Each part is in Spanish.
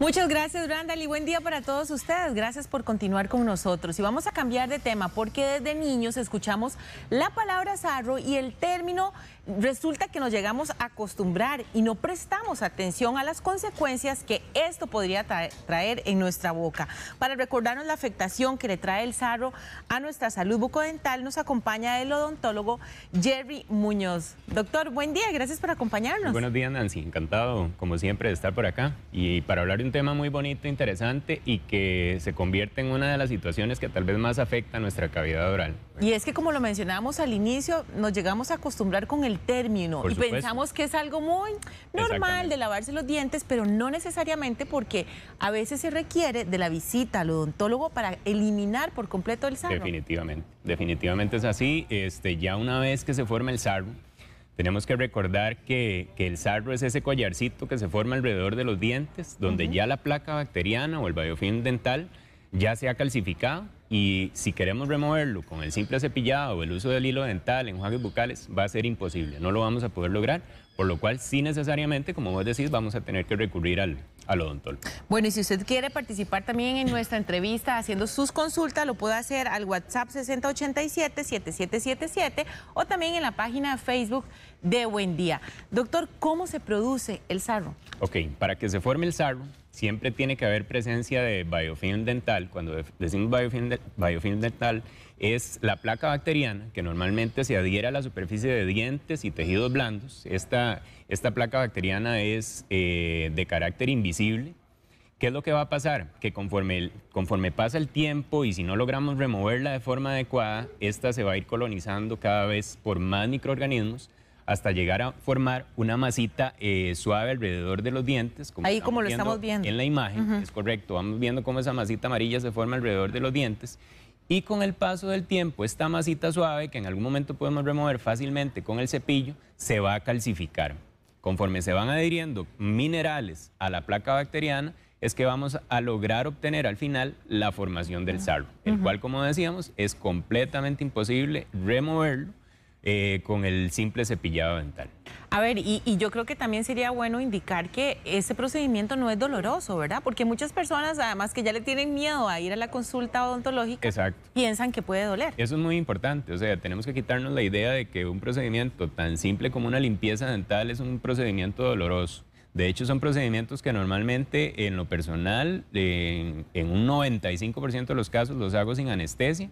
Muchas gracias, Randall, y buen día para todos ustedes. Gracias por continuar con nosotros. Y vamos a cambiar de tema, porque desde niños escuchamos la palabra sarro y el término resulta que nos llegamos a acostumbrar y no prestamos atención a las consecuencias que esto podría traer en nuestra boca. Para recordarnos la afectación que le trae el sarro a nuestra salud bucodental, nos acompaña el odontólogo Jerry Muñoz. Doctor, buen día, gracias por acompañarnos. Buenos días, Nancy. Encantado, como siempre, de estar por acá y para hablar de un tema muy bonito, interesante y que se convierte en una de las situaciones que tal vez más afecta a nuestra cavidad oral. Y es que como lo mencionábamos al inicio, nos llegamos a acostumbrar con el término y pensamos que es algo muy normal de lavarse los dientes, pero no necesariamente porque a veces se requiere de la visita al odontólogo para eliminar por completo el sarro. Definitivamente, definitivamente es así. Este, ya una vez que se forma el sarro, tenemos que recordar que, el sarro es ese collarcito que se forma alrededor de los dientes, donde ya la placa bacteriana o el biofilm dental ya se ha calcificado y si queremos removerlo con el simple cepillado o el uso del hilo dental, en enjuagues bucales, va a ser imposible, no lo vamos a poder lograr por lo cual, sí necesariamente, como vos decís, vamos a tener que recurrir al, al odontólogo. Bueno, y si usted quiere participar también en nuestra entrevista haciendo sus consultas, lo puede hacer al WhatsApp 6087-7777 o también en la página de Facebook de Buen Día. Doctor, ¿cómo se produce el sarro? Ok, para que se forme el sarro, siempre tiene que haber presencia de biofilm dental. Cuando decimos biofilm, dental, es la placa bacteriana que normalmente se adhiera a la superficie de dientes y tejidos blandos. Esta, placa bacteriana es eh, de carácter invisible. ¿Qué es lo que va a pasar? Que conforme, conforme pasa el tiempo y si no logramos removerla de forma adecuada, esta se va a ir colonizando cada vez por más microorganismos hasta llegar a formar una masita eh, suave alrededor de los dientes. Ahí como lo estamos viendo. En la imagen, es correcto, vamos viendo cómo esa masita amarilla se forma alrededor de los dientes. Y con el paso del tiempo, esta masita suave, que en algún momento podemos remover fácilmente con el cepillo, se va a calcificar. Conforme se van adhiriendo minerales a la placa bacteriana, es que vamos a lograr obtener al final la formación del sarro, el cual, como decíamos, es completamente imposible removerlo eh, con el simple cepillado dental. A ver, y, yo creo que también sería bueno indicar que ese procedimiento no es doloroso, ¿verdad? Porque muchas personas, además que ya le tienen miedo a ir a la consulta odontológica, piensan que puede doler. Eso es muy importante, o sea, tenemos que quitarnos la idea de que un procedimiento tan simple como una limpieza dental es un procedimiento doloroso. De hecho, son procedimientos que normalmente en lo personal, en un 95% de los casos los hago sin anestesia.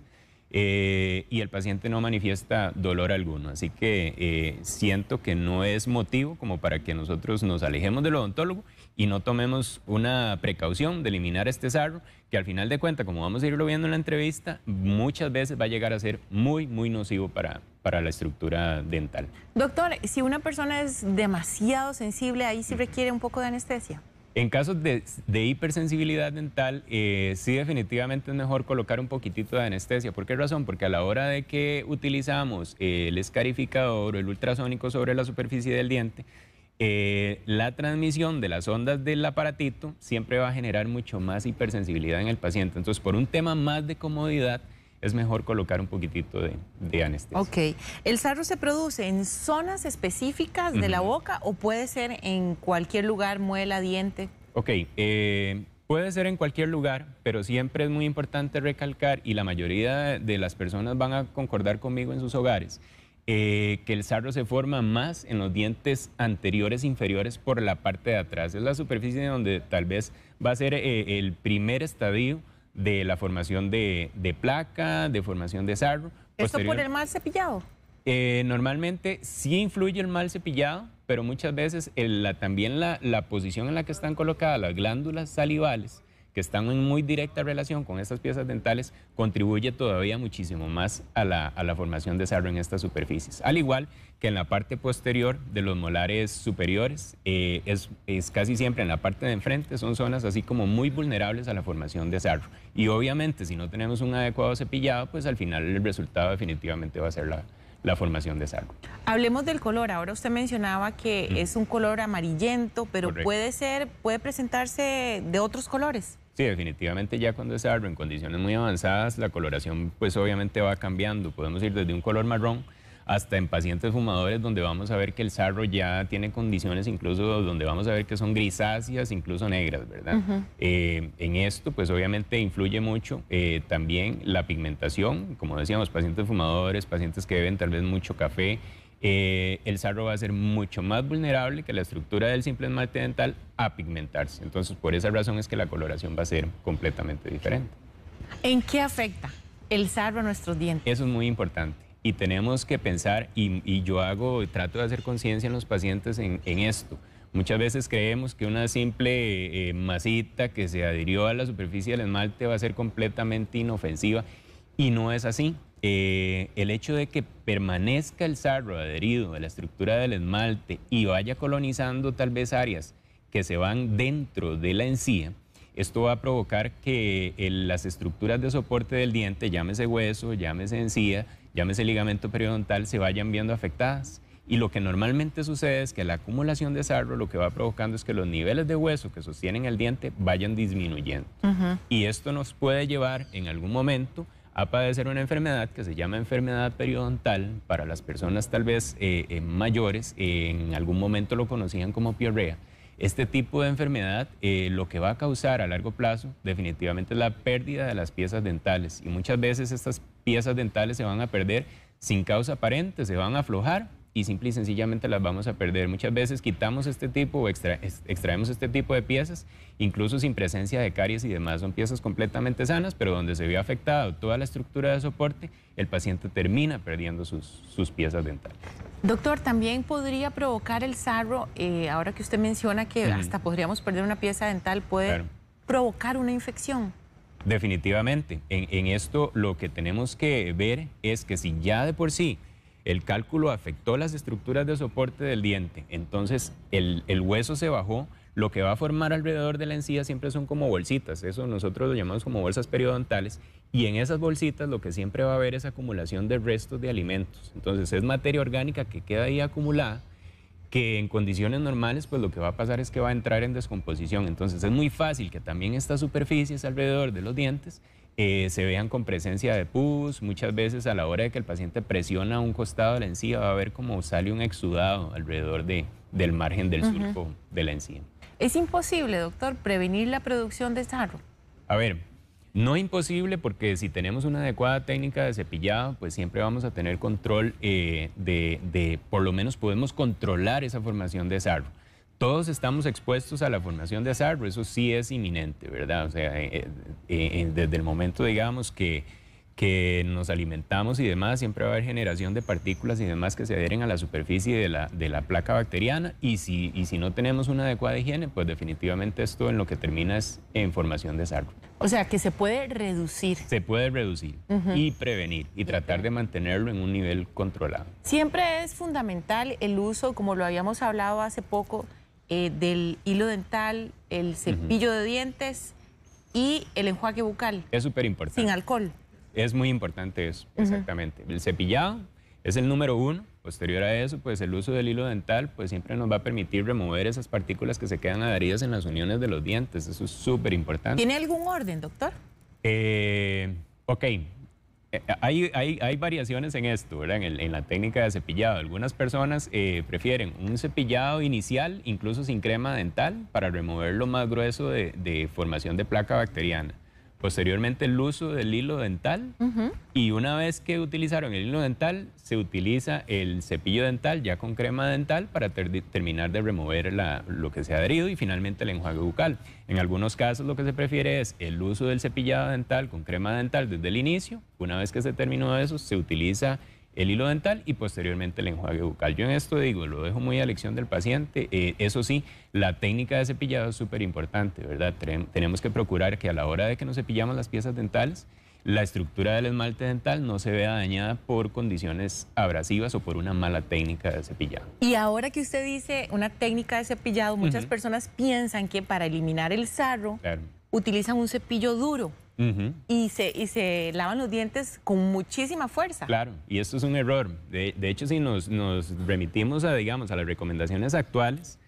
Eh, y el paciente no manifiesta dolor alguno. Así que eh, siento que no es motivo como para que nosotros nos alejemos del odontólogo y no tomemos una precaución de eliminar este sarro, que al final de cuentas, como vamos a irlo viendo en la entrevista, muchas veces va a llegar a ser muy, muy nocivo para, para la estructura dental. Doctor, si una persona es demasiado sensible, ahí sí requiere un poco de anestesia. En casos de, hipersensibilidad dental, eh, sí definitivamente es mejor colocar un poquitito de anestesia. ¿Por qué razón? Porque a la hora de que utilizamos eh, el escarificador o el ultrasónico sobre la superficie del diente, eh, la transmisión de las ondas del aparatito siempre va a generar mucho más hipersensibilidad en el paciente. Entonces, por un tema más de comodidad, es mejor colocar un poquitito de, anestesia. Ok. ¿El sarro se produce en zonas específicas de la boca o puede ser en cualquier lugar, muela, diente? Ok. Eh, puede ser en cualquier lugar, pero siempre es muy importante recalcar, y la mayoría de las personas van a concordar conmigo en sus hogares, eh, que el sarro se forma más en los dientes anteriores inferiores por la parte de atrás. Es la superficie donde tal vez va a ser eh, el primer estadio de la formación de, placa, de formación de sarro. ¿Esto por el mal cepillado? Eh, normalmente sí influye el mal cepillado, pero muchas veces también la, posición en la que están colocadas las glándulas salivales que están en muy directa relación con estas piezas dentales, contribuye todavía muchísimo más a la, formación de sarro en estas superficies. Al igual que en la parte posterior de los molares superiores, eh, es, casi siempre en la parte de enfrente, son zonas así como muy vulnerables a la formación de sarro. Y obviamente, si no tenemos un adecuado cepillado, pues al final el resultado definitivamente va a ser la, formación de sarro. Hablemos del color. Ahora usted mencionaba que es un color amarillento, pero puede ser, puede presentarse de otros colores. Sí, definitivamente ya cuando es sarro, en condiciones muy avanzadas, la coloración pues obviamente va cambiando. Podemos ir desde un color marrón hasta en pacientes fumadores donde vamos a ver que el sarro ya tiene condiciones incluso donde vamos a ver que son grisáceas, incluso negras, ¿verdad? Eh, en esto pues obviamente influye mucho eh, también la pigmentación, como decíamos, pacientes fumadores, pacientes que beben tal vez mucho café eh, el sarro va a ser mucho más vulnerable que la estructura del simple esmalte dental a pigmentarse. Entonces, por esa razón es que la coloración va a ser completamente diferente. ¿En qué afecta el sarro a nuestros dientes? Eso es muy importante. Y tenemos que pensar, y, yo hago, trato de hacer conciencia en los pacientes en, esto. Muchas veces creemos que una simple eh, masita que se adhirió a la superficie del esmalte va a ser completamente inofensiva y no es así. Eh, el hecho de que permanezca el sarro adherido a la estructura del esmalte y vaya colonizando tal vez áreas que se van dentro de la encía, esto va a provocar que las estructuras de soporte del diente, llámese hueso, llámese encía, llámese ligamento periodontal, se vayan viendo afectadas. Y lo que normalmente sucede es que la acumulación de sarro lo que va provocando es que los niveles de hueso que sostienen el diente vayan disminuyendo. Y esto nos puede llevar en algún momento a padecer una enfermedad que se llama enfermedad periodontal. Para las personas tal vez eh, eh, mayores, eh, en algún momento lo conocían como piorrea. Este tipo de enfermedad lo que va a causar a largo plazo definitivamente es la pérdida de las piezas dentales y muchas veces estas piezas dentales se van a perder sin causa aparente, se van a aflojar y simple sencillamente las vamos a perder. Muchas veces quitamos este tipo o extraemos este tipo de piezas, incluso sin presencia de caries y demás. Son piezas completamente sanas, pero donde se vio afectada toda la estructura de soporte, el paciente termina perdiendo sus, piezas dentales. Doctor, también podría provocar el sarro, eh, ahora que usted menciona que hasta podríamos perder una pieza dental, puede provocar una infección. Definitivamente. En, en, esto lo que tenemos que ver es que si ya de por sí el cálculo afectó las estructuras de soporte del diente, entonces el, hueso se bajó, lo que va a formar alrededor de la encía siempre son como bolsitas, eso nosotros lo llamamos como bolsas periodontales, y en esas bolsitas lo que siempre va a haber es acumulación de restos de alimentos. Entonces es materia orgánica que queda ahí acumulada, que en condiciones normales pues lo que va a pasar es que va a entrar en descomposición. Entonces es muy fácil que también estas superficies alrededor de los dientes eh, se vean con presencia de pus. Muchas veces a la hora de que el paciente presiona un costado de la encía va a ver como sale un exudado alrededor del margen del surco de la encía. ¿Es imposible, doctor, prevenir la producción de sarro? A ver, no imposible porque si tenemos una adecuada técnica de cepillado, pues siempre vamos a tener control eh, de, de, por lo menos podemos controlar esa formación de sarro todos estamos expuestos a la formación de sarro, eso sí es inminente, ¿verdad? O sea, eh, eh, eh, desde el momento, digamos, que, que nos alimentamos y demás, siempre va a haber generación de partículas y demás que se adhieren a la superficie de la, de la placa bacteriana y si, si no tenemos una adecuada higiene, pues definitivamente esto en lo que termina es en formación de sarro. O sea, que se puede reducir. Se puede reducir y prevenir y tratar de mantenerlo en un nivel controlado. Siempre es fundamental el uso, como lo habíamos hablado hace poco, eh, del hilo dental, el cepillo de dientes y el enjuague bucal. Es súper importante. Sin alcohol. Es muy importante eso, exactamente. El cepillado es el número uno. Posterior a eso, pues el uso del hilo dental pues siempre nos va a permitir remover esas partículas que se quedan adheridas en las uniones de los dientes. Eso es súper importante. ¿Tiene algún orden, doctor? Eh, ok, eh, eh, hay, hay, variaciones en esto, En, la técnica de cepillado. Algunas personas eh, prefieren un cepillado inicial, incluso sin crema dental, para remover lo más grueso de formación de placa bacteriana. Posteriormente el uso del hilo dental y una vez que utilizaron el hilo dental se utiliza el cepillo dental ya con crema dental para terminar de remover lo que se ha adherido y finalmente el enjuague bucal. En algunos casos lo que se prefiere es el uso del cepillado dental con crema dental desde el inicio. Una vez que se terminó eso se utiliza el hilo dental y posteriormente el enjuague bucal. Yo en esto digo, lo dejo muy a elección del paciente. Eh, eso sí, la técnica de cepillado es súper importante, ¿verdad? Tenemos que procurar que a la hora de que nos cepillamos las piezas dentales, la estructura del esmalte dental no se vea dañada por condiciones abrasivas o por una mala técnica de cepillado. Y ahora que usted dice una técnica de cepillado, muchas personas piensan que para eliminar el sarro utilizan un cepillo duro y, se, lavan los dientes con muchísima fuerza. Claro, y esto es un error. De, hecho, si nos, remitimos a, digamos, a las recomendaciones actuales,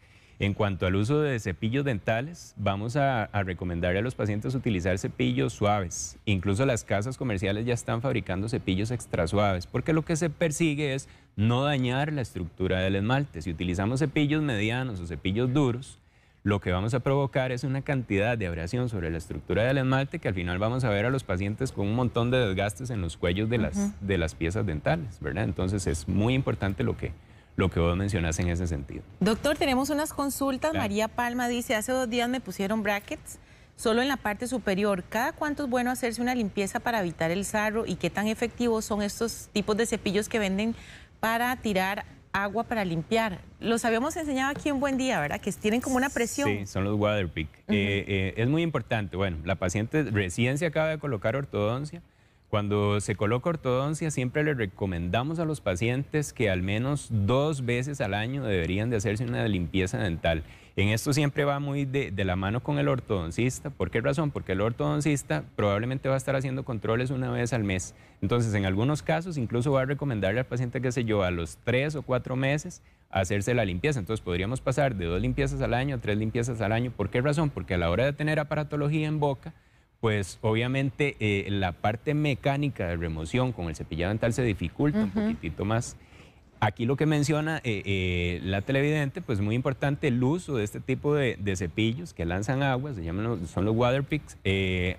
en cuanto al uso de cepillos dentales, vamos a, a recomendarle a los pacientes utilizar cepillos suaves. Incluso las casas comerciales ya están fabricando cepillos extra suaves, porque lo que se persigue es no dañar la estructura del esmalte. Si utilizamos cepillos medianos o cepillos duros, lo que vamos a provocar es una cantidad de abrasión sobre la estructura del esmalte que al final vamos a ver a los pacientes con un montón de desgastes en los cuellos de las, de las piezas dentales, ¿verdad? Entonces es muy importante lo que, lo que vos mencionas en ese sentido. Doctor, tenemos unas consultas. María Palma dice, hace dos días me pusieron brackets solo en la parte superior. ¿Cada cuánto es bueno hacerse una limpieza para evitar el sarro y qué tan efectivos son estos tipos de cepillos que venden para tirar agua para limpiar. Los habíamos enseñado aquí un Buen Día, ¿verdad? Que tienen como una presión. Sí, son los waterpick. Eh, eh, es muy importante. Bueno, la paciente recién se acaba de colocar ortodoncia. Cuando se coloca ortodoncia, siempre le recomendamos a los pacientes que al menos dos veces al año deberían de hacerse una limpieza dental. En esto siempre va muy de, la mano con el ortodoncista. ¿Por qué razón? Porque el ortodoncista probablemente va a estar haciendo controles una vez al mes. Entonces, en algunos casos, incluso va a recomendarle al paciente, que se yo, a los tres o cuatro meses hacerse la limpieza. Entonces, podríamos pasar de dos limpiezas al año a tres limpiezas al año. ¿Por qué razón? Porque a la hora de tener aparatología en boca, pues obviamente eh, la parte mecánica de remoción con el cepillado dental se dificulta un poquitito más. Aquí lo que menciona eh, eh, la televidente, pues muy importante el uso de este tipo de, cepillos que lanzan agua, se llaman son los waterpicks,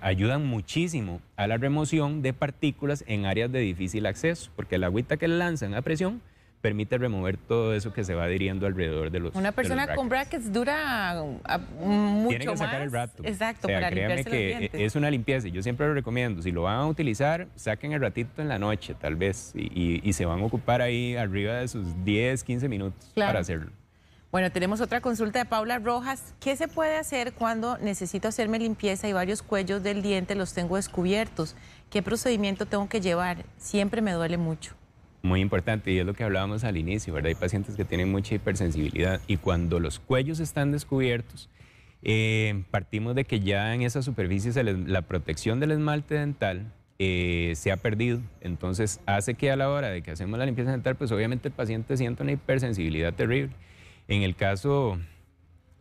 ayudan muchísimo a la remoción de partículas en áreas de difícil acceso, porque el agüita que lanzan a presión permite remover todo eso que se va adhiriendo alrededor de los. Una persona con brackets dura ah, mucho más? Tiene que sacar el rato. Exacto, para créame que e-, es una limpieza. Yo siempre lo recomiendo. Si lo van a utilizar, saquen el ratito en la noche, tal vez, y, se van a ocupar ahí arriba de sus 10, 15 minutos para hacerlo. Bueno, tenemos otra consulta de Paula Rojas. ¿Qué se puede hacer cuando necesito hacerme limpieza y varios cuellos del diente los tengo descubiertos? ¿Qué procedimiento tengo que llevar? Siempre me duele mucho. Muy importante, y es lo que hablábamos al inicio, ¿verdad? Hay pacientes que tienen mucha hipersensibilidad y cuando los cuellos están descubiertos, eh, partimos de que ya en esa superficie la protección del esmalte dental eh, se ha perdido. Entonces hace que a la hora de que hacemos la limpieza dental, pues obviamente el paciente siente una hipersensibilidad terrible. En el caso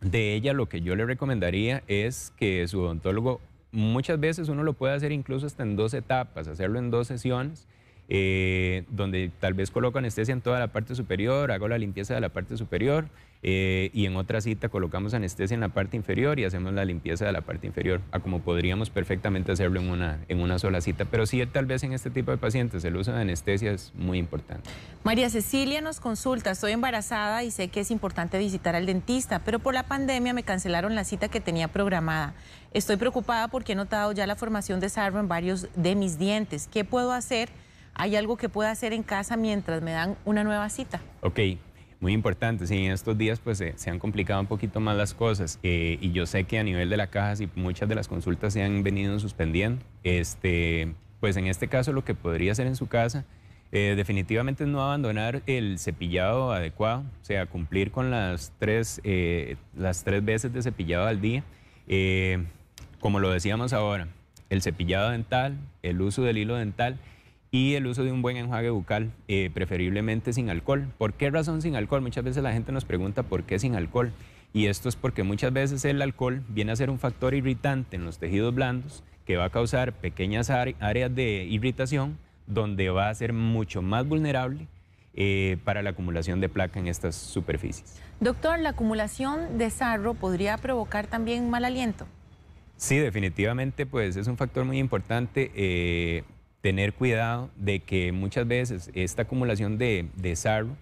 de ella, lo que yo le recomendaría es que su odontólogo, muchas veces uno lo puede hacer incluso hasta en dos etapas, hacerlo en dos sesiones eh, donde tal vez coloco anestesia en toda la parte superior, hago la limpieza de la parte superior eh, y en otra cita colocamos anestesia en la parte inferior y hacemos la limpieza de la parte inferior, como podríamos perfectamente hacerlo en una, en una sola cita. Pero sí, tal vez en este tipo de pacientes el uso de anestesia es muy importante. María Cecilia nos consulta, estoy embarazada y sé que es importante visitar al dentista, pero por la pandemia me cancelaron la cita que tenía programada. Estoy preocupada porque he notado ya la formación de sarro en varios de mis dientes. ¿Qué puedo hacer? ¿Hay algo que pueda hacer en casa mientras me dan una nueva cita? Ok, muy importante. Sí, en estos días pues se han complicado un poquito más las cosas eh, y yo sé que a nivel de la caja si muchas de las consultas se han venido suspendiendo. Este, pues en este caso lo que podría hacer en su casa eh, definitivamente no abandonar el cepillado adecuado, o sea, cumplir con las tres, eh, las tres veces de cepillado al día. Eh, como lo decíamos ahora, el cepillado dental, el uso del hilo dental y el uso de un buen enjuague bucal, eh, preferiblemente sin alcohol. ¿Por qué razón sin alcohol? Muchas veces la gente nos pregunta por qué sin alcohol. Y esto es porque muchas veces el alcohol viene a ser un factor irritante en los tejidos blandos que va a causar pequeñas áreas de irritación donde va a ser mucho más vulnerable eh, para la acumulación de placa en estas superficies. Doctor, ¿la acumulación de sarro podría provocar también mal aliento? Sí, definitivamente, pues es un factor muy importante. Eh, tener cuidado de que muchas veces esta acumulación de, de sarro,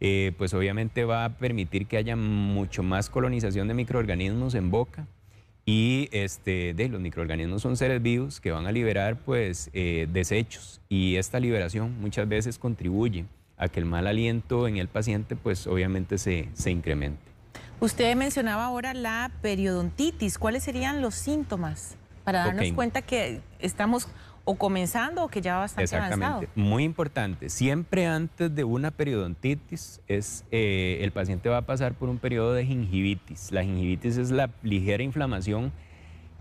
eh, pues obviamente va a permitir que haya mucho más colonización de microorganismos en boca y este, de, los microorganismos son seres vivos que van a liberar pues eh, desechos y esta liberación muchas veces contribuye a que el mal aliento en el paciente pues obviamente se, se incremente. Usted mencionaba ahora la periodontitis, ¿cuáles serían los síntomas? Para darnos cuenta que estamos o comenzando o que ya bastante estar Avanzado. Muy importante. Siempre antes de una periodontitis, es, eh, el paciente va a pasar por un periodo de gingivitis. La gingivitis es la ligera inflamación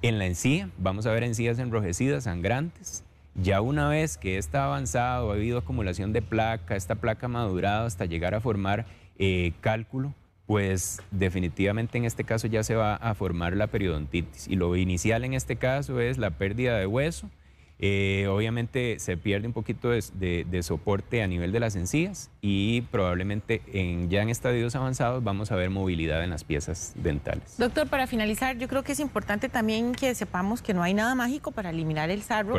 en la encía. Vamos a ver encías enrojecidas, sangrantes. Ya una vez que está avanzado, ha habido acumulación de placa, esta placa ha madurado hasta llegar a formar eh, cálculo, pues definitivamente en este caso ya se va a formar la periodontitis. Y lo inicial en este caso es la pérdida de hueso, eh, obviamente se pierde un poquito de, soporte a nivel de las encías y probablemente ya en estadios avanzados vamos a ver movilidad en las piezas dentales. Doctor, para finalizar, yo creo que es importante también que sepamos que no hay nada mágico para eliminar el sarro.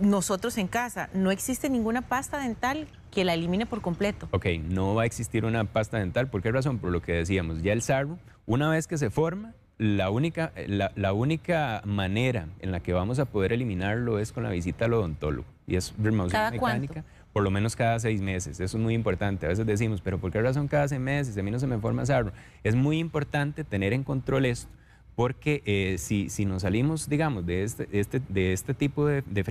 Nosotros en casa, no existe ninguna pasta dental que la elimine por completo. Ok, no va a existir una pasta dental. ¿Por qué razón? Por lo que decíamos, ya el sarro, una vez que se forma, la única, la, única manera en la que vamos a poder eliminarlo es con la visita al odontólogo. Y es remoción mecánica, cuánto? por lo menos cada seis meses. Eso es muy importante. A veces decimos, pero ¿por qué razón cada seis meses? A mí no se me forma sarro. Es muy importante tener en control esto. Porque eh, si, si, nos salimos, digamos, de este, este de este tipo de, de,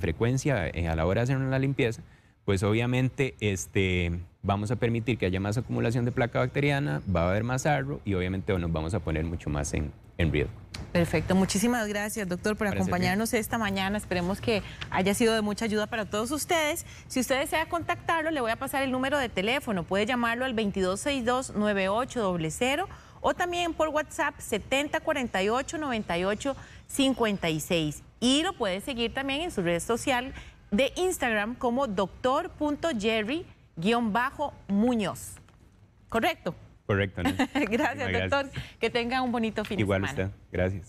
frecuencia eh, a la hora de hacer una limpieza, pues obviamente este, vamos a permitir que haya más acumulación de placa bacteriana, va a haber más arro y obviamente nos vamos a poner mucho más en, en riesgo. Perfecto, muchísimas gracias doctor por acompañarnos esta mañana, esperemos que haya sido de mucha ayuda para todos ustedes. Si usted desea contactarlo, le voy a pasar el número de teléfono, puede llamarlo al 2262-9800 o también por WhatsApp 7048-9856 y lo puede seguir también en su red social de Instagram como doctor.jerry.com guión bajo Muñoz. ¿Correcto? Correcto. correcto gracias, doctor. Que tenga un bonito fin de semana. Igual usted. Gracias.